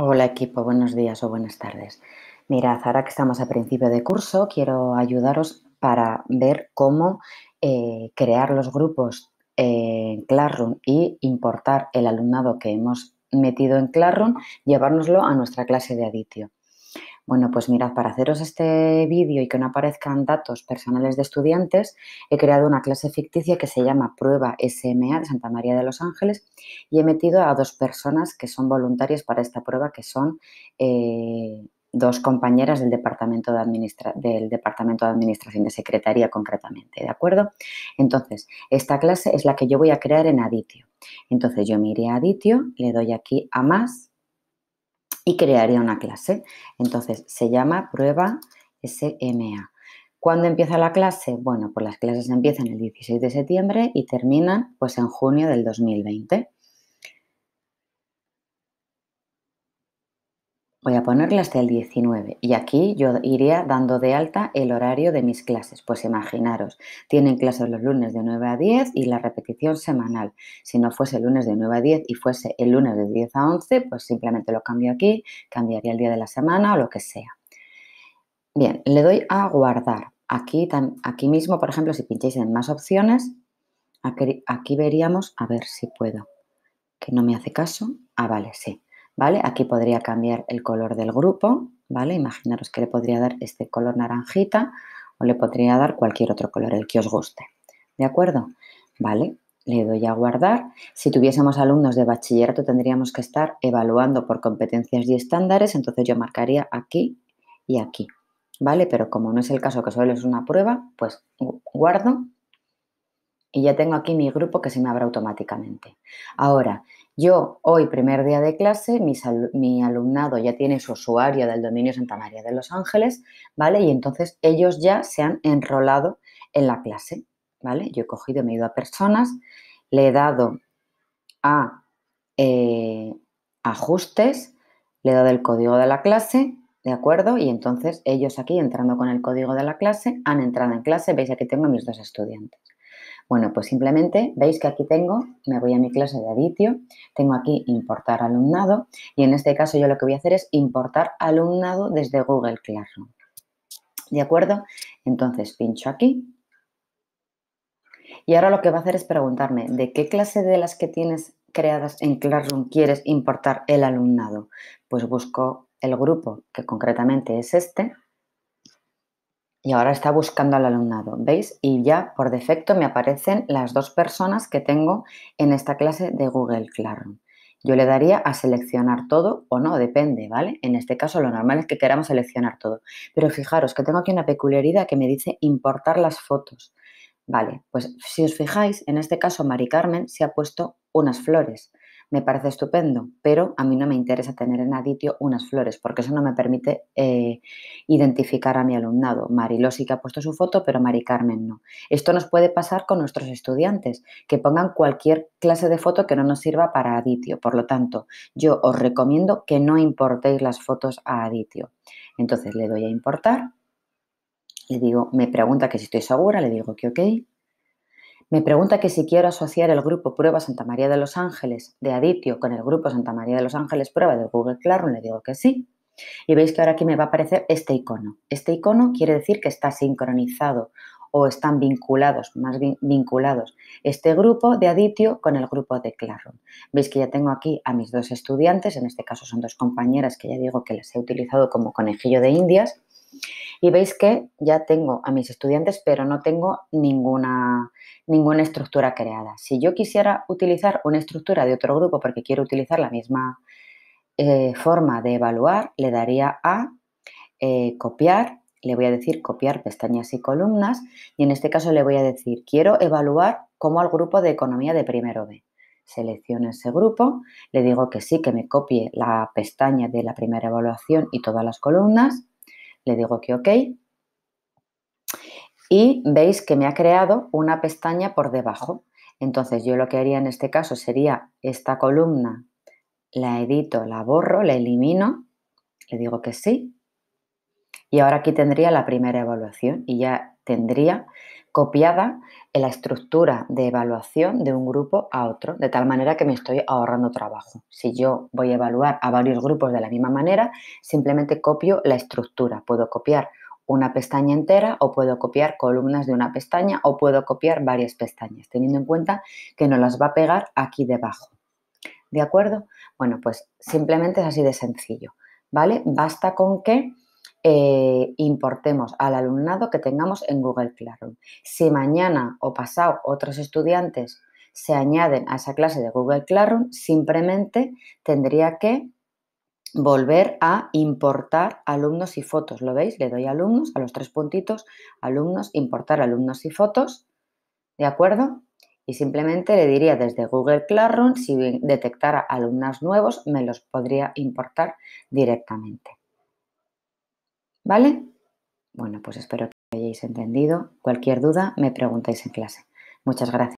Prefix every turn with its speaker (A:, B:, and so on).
A: Hola equipo, buenos días o buenas tardes. Mirad, ahora que estamos a principio de curso, quiero ayudaros para ver cómo eh, crear los grupos en Classroom y importar el alumnado que hemos metido en Classroom, llevárnoslo a nuestra clase de Aditio. Bueno, pues mirad, para haceros este vídeo y que no aparezcan datos personales de estudiantes, he creado una clase ficticia que se llama Prueba SMA de Santa María de los Ángeles y he metido a dos personas que son voluntarias para esta prueba, que son eh, dos compañeras del departamento de, del departamento de administración de secretaría concretamente, ¿de acuerdo? Entonces, esta clase es la que yo voy a crear en Aditio. Entonces, yo me iré a Aditio, le doy aquí a más y crearía una clase. Entonces, se llama prueba SMA. ¿Cuándo empieza la clase? Bueno, pues las clases empiezan el 16 de septiembre y terminan pues en junio del 2020. Voy a ponerle hasta el 19 y aquí yo iría dando de alta el horario de mis clases. Pues imaginaros, tienen clases los lunes de 9 a 10 y la repetición semanal. Si no fuese el lunes de 9 a 10 y fuese el lunes de 10 a 11, pues simplemente lo cambio aquí, cambiaría el día de la semana o lo que sea. Bien, le doy a guardar. Aquí, aquí mismo, por ejemplo, si pincháis en más opciones, aquí, aquí veríamos, a ver si puedo, que no me hace caso. Ah, vale, sí. ¿vale? Aquí podría cambiar el color del grupo, ¿vale? Imaginaros que le podría dar este color naranjita o le podría dar cualquier otro color, el que os guste, ¿de acuerdo? Vale, le doy a guardar. Si tuviésemos alumnos de bachillerato tendríamos que estar evaluando por competencias y estándares, entonces yo marcaría aquí y aquí, ¿vale? Pero como no es el caso que solo es una prueba, pues guardo y ya tengo aquí mi grupo que se me abre automáticamente. Ahora, yo hoy, primer día de clase, mi, alumnado ya tiene su usuario del dominio Santa María de los Ángeles, ¿vale? Y entonces ellos ya se han enrolado en la clase, ¿vale? Yo he cogido, me he ido a personas, le he dado a eh, ajustes, le he dado el código de la clase, ¿de acuerdo? Y entonces ellos aquí, entrando con el código de la clase, han entrado en clase, veis aquí tengo a mis dos estudiantes. Bueno, pues simplemente veis que aquí tengo, me voy a mi clase de aditio, tengo aquí importar alumnado y en este caso yo lo que voy a hacer es importar alumnado desde Google Classroom. ¿De acuerdo? Entonces pincho aquí y ahora lo que va a hacer es preguntarme de qué clase de las que tienes creadas en Classroom quieres importar el alumnado. Pues busco el grupo, que concretamente es este, y ahora está buscando al alumnado, ¿veis? Y ya por defecto me aparecen las dos personas que tengo en esta clase de Google Classroom. Yo le daría a seleccionar todo o no, depende, ¿vale? En este caso lo normal es que queramos seleccionar todo. Pero fijaros que tengo aquí una peculiaridad que me dice importar las fotos. Vale, pues si os fijáis, en este caso Mari Carmen se ha puesto unas flores me parece estupendo, pero a mí no me interesa tener en aditio unas flores, porque eso no me permite eh, identificar a mi alumnado. Mariló sí que ha puesto su foto, pero Mari Carmen no. Esto nos puede pasar con nuestros estudiantes, que pongan cualquier clase de foto que no nos sirva para aditio. Por lo tanto, yo os recomiendo que no importéis las fotos a aditio. Entonces le doy a importar, le digo, me pregunta que si estoy segura, le digo que ok, me pregunta que si quiero asociar el grupo Prueba Santa María de los Ángeles de Aditio con el grupo Santa María de los Ángeles Prueba de Google Classroom. Le digo que sí. Y veis que ahora aquí me va a aparecer este icono. Este icono quiere decir que está sincronizado o están vinculados, más bien vinculados, este grupo de Aditio con el grupo de Classroom. Veis que ya tengo aquí a mis dos estudiantes, en este caso son dos compañeras que ya digo que las he utilizado como conejillo de indias, y veis que ya tengo a mis estudiantes, pero no tengo ninguna, ninguna estructura creada. Si yo quisiera utilizar una estructura de otro grupo porque quiero utilizar la misma eh, forma de evaluar, le daría a eh, copiar, le voy a decir copiar pestañas y columnas y en este caso le voy a decir quiero evaluar como al grupo de economía de primero B. Selecciono ese grupo, le digo que sí, que me copie la pestaña de la primera evaluación y todas las columnas le digo que ok. Y veis que me ha creado una pestaña por debajo. Entonces yo lo que haría en este caso sería esta columna, la edito, la borro, la elimino, le digo que sí. Y ahora aquí tendría la primera evaluación y ya tendría copiada en la estructura de evaluación de un grupo a otro, de tal manera que me estoy ahorrando trabajo. Si yo voy a evaluar a varios grupos de la misma manera, simplemente copio la estructura. Puedo copiar una pestaña entera o puedo copiar columnas de una pestaña o puedo copiar varias pestañas, teniendo en cuenta que no las va a pegar aquí debajo. ¿De acuerdo? Bueno, pues simplemente es así de sencillo, ¿vale? Basta con que eh, importemos al alumnado que tengamos en Google Classroom. Si mañana o pasado otros estudiantes se añaden a esa clase de Google Classroom, simplemente tendría que volver a importar alumnos y fotos. ¿Lo veis? Le doy alumnos, a los tres puntitos, alumnos, importar alumnos y fotos. ¿De acuerdo? Y simplemente le diría desde Google Classroom, si detectara alumnos nuevos, me los podría importar directamente. ¿Vale? Bueno, pues espero que hayáis entendido. Cualquier duda me preguntáis en clase. Muchas gracias.